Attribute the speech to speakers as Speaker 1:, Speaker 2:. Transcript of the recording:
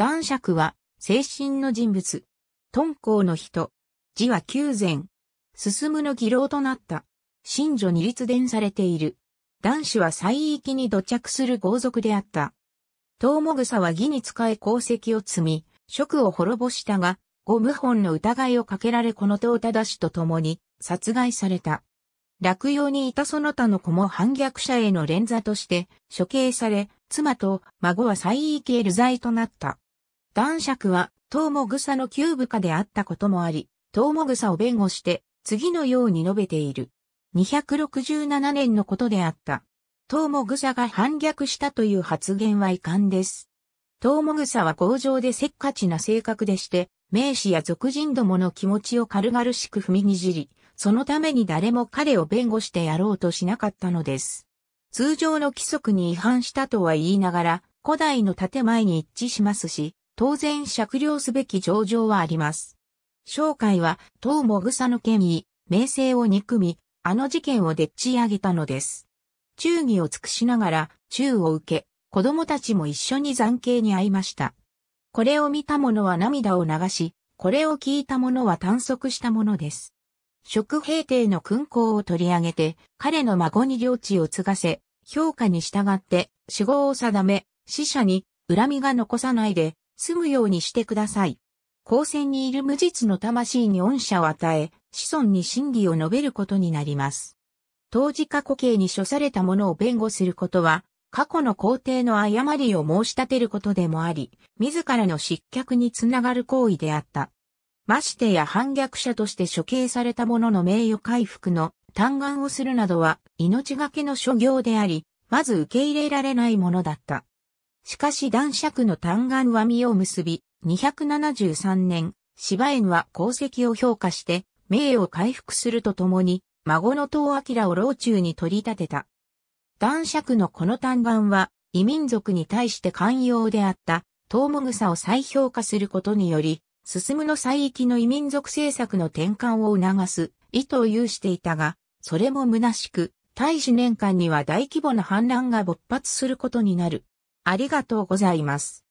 Speaker 1: 男爵は、精神の人物。敦煌の人。字は九前。進むの義老となった。神女に立伝されている。男子は西域に土着する豪族であった。トウモグサは義に使え功績を積み、職を滅ぼしたが、五無本の疑いをかけられこのを正しと共に殺害された。落葉にいたその他の子も反逆者への連座として処刑され、妻と孫は西域へ流罪となった。男爵は、東も草の旧部下であったこともあり、東も草を弁護して、次のように述べている。267年のことであった。東も草が反逆したという発言は遺憾です。東も草は強情でせっかちな性格でして、名士や俗人どもの気持ちを軽々しく踏みにじり、そのために誰も彼を弁護してやろうとしなかったのです。通常の規則に違反したとは言いながら、古代の建前に一致しますし、当然酌量すべき上場はあります。商会は、当もぐさの権威、名声を憎み、あの事件をでっち上げたのです。忠義を尽くしながら、忠を受け、子供たちも一緒に残刑に遭いました。これを見た者は涙を流し、これを聞いた者は短足したものです。職兵帝の勲功を取り上げて、彼の孫に領地を継がせ、評価に従って、死後を定め、死者に恨みが残さないで、住むようにしてください。高専にいる無実の魂に恩赦を与え、子孫に真理を述べることになります。当時過去刑に処されたものを弁護することは、過去の皇帝の誤りを申し立てることでもあり、自らの失脚につながる行為であった。ましてや反逆者として処刑された者の名誉回復の嘆願をするなどは命がけの諸行であり、まず受け入れられないものだった。しかし男爵の単眼は実を結び、273年、芝園は功績を評価して、名誉を回復するとともに、孫の東明を老中に取り立てた。男爵のこの嘆願は、異民族に対して寛容であった、東も草を再評価することにより、進むの再域の異民族政策の転換を促す意図を有していたが、それも虚しく、大使年間には大規模な反乱が勃発することになる。ありがとうございます。